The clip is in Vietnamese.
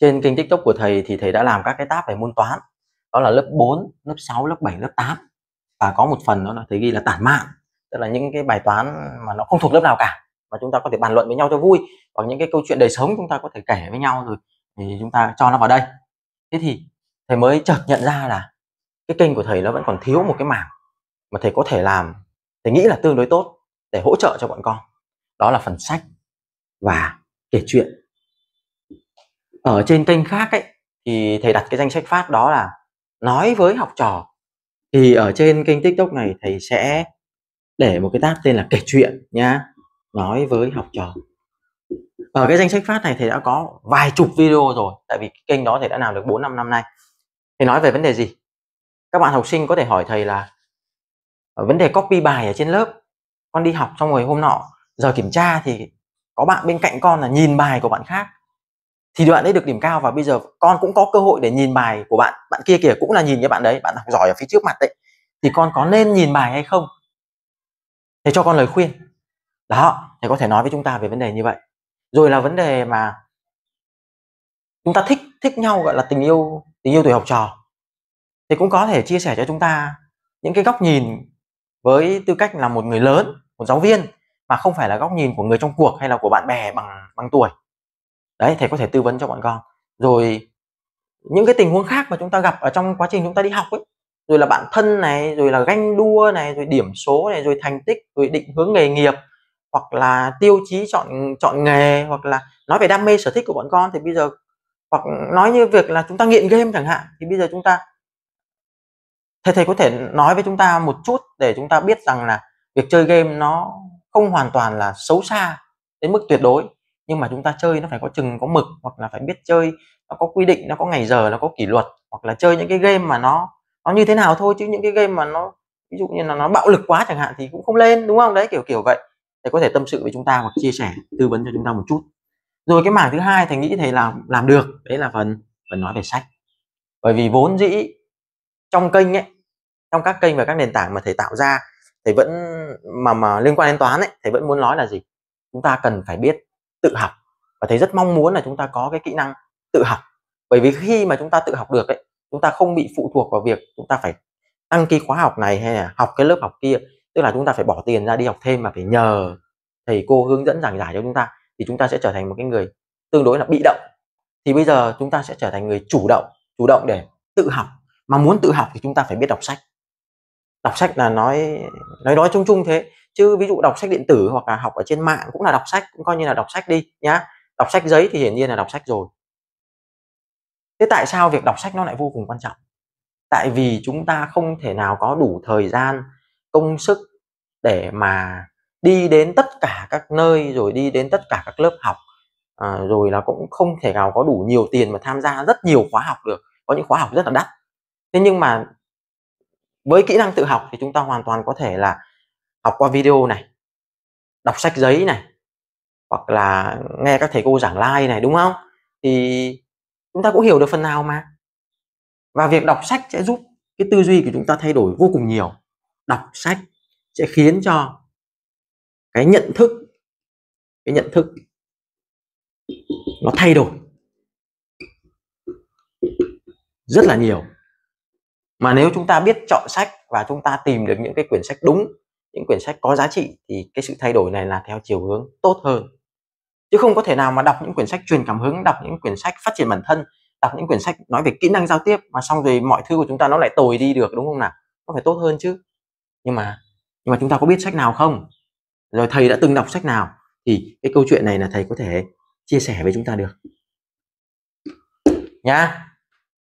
trên kênh tiktok của thầy thì thầy đã làm các cái tab về môn toán đó là lớp 4, lớp 6, lớp 7, lớp 8 và có một phần đó là thầy ghi là tản mạng tức là những cái bài toán mà nó không thuộc lớp nào cả mà chúng ta có thể bàn luận với nhau cho vui hoặc những cái câu chuyện đời sống chúng ta có thể kể với nhau rồi thì chúng ta cho nó vào đây thế thì thầy mới chợt nhận ra là cái kênh của thầy nó vẫn còn thiếu một cái mảng mà thầy có thể làm thầy nghĩ là tương đối tốt để hỗ trợ cho bọn con đó là phần sách và kể chuyện ở trên kênh khác ấy thì thầy đặt cái danh sách phát đó là nói với học trò thì ở trên kênh tiktok này thầy sẽ để một cái tab tên là kể chuyện nhá nói với học trò ở cái danh sách phát này thầy đã có vài chục video rồi tại vì kênh đó thầy đã làm được bốn năm năm nay thầy nói về vấn đề gì các bạn học sinh có thể hỏi thầy là ờ, vấn đề copy bài ở trên lớp con đi học xong rồi hôm nọ giờ kiểm tra thì có bạn bên cạnh con là nhìn bài của bạn khác thì bạn ấy được điểm cao và bây giờ con cũng có cơ hội để nhìn bài của bạn bạn kia kìa cũng là nhìn cái bạn đấy bạn học giỏi ở phía trước mặt đấy thì con có nên nhìn bài hay không thầy cho con lời khuyên đó thầy có thể nói với chúng ta về vấn đề như vậy rồi là vấn đề mà chúng ta thích thích nhau gọi là tình yêu tình yêu tuổi học trò thì cũng có thể chia sẻ cho chúng ta những cái góc nhìn với tư cách là một người lớn một giáo viên mà không phải là góc nhìn của người trong cuộc hay là của bạn bè bằng bằng tuổi đấy thầy có thể tư vấn cho bọn con rồi những cái tình huống khác mà chúng ta gặp ở trong quá trình chúng ta đi học ấy rồi là bạn thân này rồi là ganh đua này rồi điểm số này rồi thành tích rồi định hướng nghề nghiệp hoặc là tiêu chí chọn chọn nghề hoặc là nói về đam mê sở thích của bọn con thì bây giờ hoặc nói như việc là chúng ta nghiện game chẳng hạn thì bây giờ chúng ta thầy thầy có thể nói với chúng ta một chút để chúng ta biết rằng là việc chơi game nó không hoàn toàn là xấu xa đến mức tuyệt đối nhưng mà chúng ta chơi nó phải có chừng có mực hoặc là phải biết chơi nó có quy định nó có ngày giờ nó có kỷ luật hoặc là chơi những cái game mà nó nó như thế nào thôi chứ những cái game mà nó ví dụ như là nó bạo lực quá chẳng hạn thì cũng không lên đúng không đấy kiểu kiểu vậy để có thể tâm sự với chúng ta hoặc chia sẻ tư vấn cho chúng ta một chút rồi cái mảng thứ hai thầy nghĩ thầy làm làm được đấy là phần phần nói về sách bởi vì vốn dĩ trong kênh ấy trong các kênh và các nền tảng mà thầy tạo ra thầy vẫn mà mà liên quan đến toán ấy thầy vẫn muốn nói là gì chúng ta cần phải biết tự học và thầy rất mong muốn là chúng ta có cái kỹ năng tự học bởi vì khi mà chúng ta tự học được ấy chúng ta không bị phụ thuộc vào việc chúng ta phải đăng ký khóa học này hay là học cái lớp học kia tức là chúng ta phải bỏ tiền ra đi học thêm mà phải nhờ thầy cô hướng dẫn giảng giải cho chúng ta thì chúng ta sẽ trở thành một cái người tương đối là bị động thì bây giờ chúng ta sẽ trở thành người chủ động chủ động để tự học mà muốn tự học thì chúng ta phải biết đọc sách đọc sách là nói nói nói chung chung thế chứ ví dụ đọc sách điện tử hoặc là học ở trên mạng cũng là đọc sách cũng coi như là đọc sách đi nhá đọc sách giấy thì hiển nhiên là đọc sách rồi thế tại sao việc đọc sách nó lại vô cùng quan trọng tại vì chúng ta không thể nào có đủ thời gian công sức để mà đi đến tất cả các nơi rồi đi đến tất cả các lớp học à, rồi là cũng không thể nào có đủ nhiều tiền mà tham gia rất nhiều khóa học được có những khóa học rất là đắt thế nhưng mà với kỹ năng tự học thì chúng ta hoàn toàn có thể là học qua video này đọc sách giấy này hoặc là nghe các thầy cô giảng live này đúng không thì chúng ta cũng hiểu được phần nào mà và việc đọc sách sẽ giúp cái tư duy của chúng ta thay đổi vô cùng nhiều đọc sách sẽ khiến cho cái nhận thức cái nhận thức nó thay đổi rất là nhiều mà nếu chúng ta biết chọn sách và chúng ta tìm được những cái quyển sách đúng những quyển sách có giá trị thì cái sự thay đổi này là theo chiều hướng tốt hơn chứ không có thể nào mà đọc những quyển sách truyền cảm hứng đọc những quyển sách phát triển bản thân đọc những quyển sách nói về kỹ năng giao tiếp mà xong rồi mọi thứ của chúng ta nó lại tồi đi được đúng không nào có phải tốt hơn chứ nhưng mà nhưng mà chúng ta có biết sách nào không rồi thầy đã từng đọc sách nào thì cái câu chuyện này là thầy có thể chia sẻ với chúng ta được nhá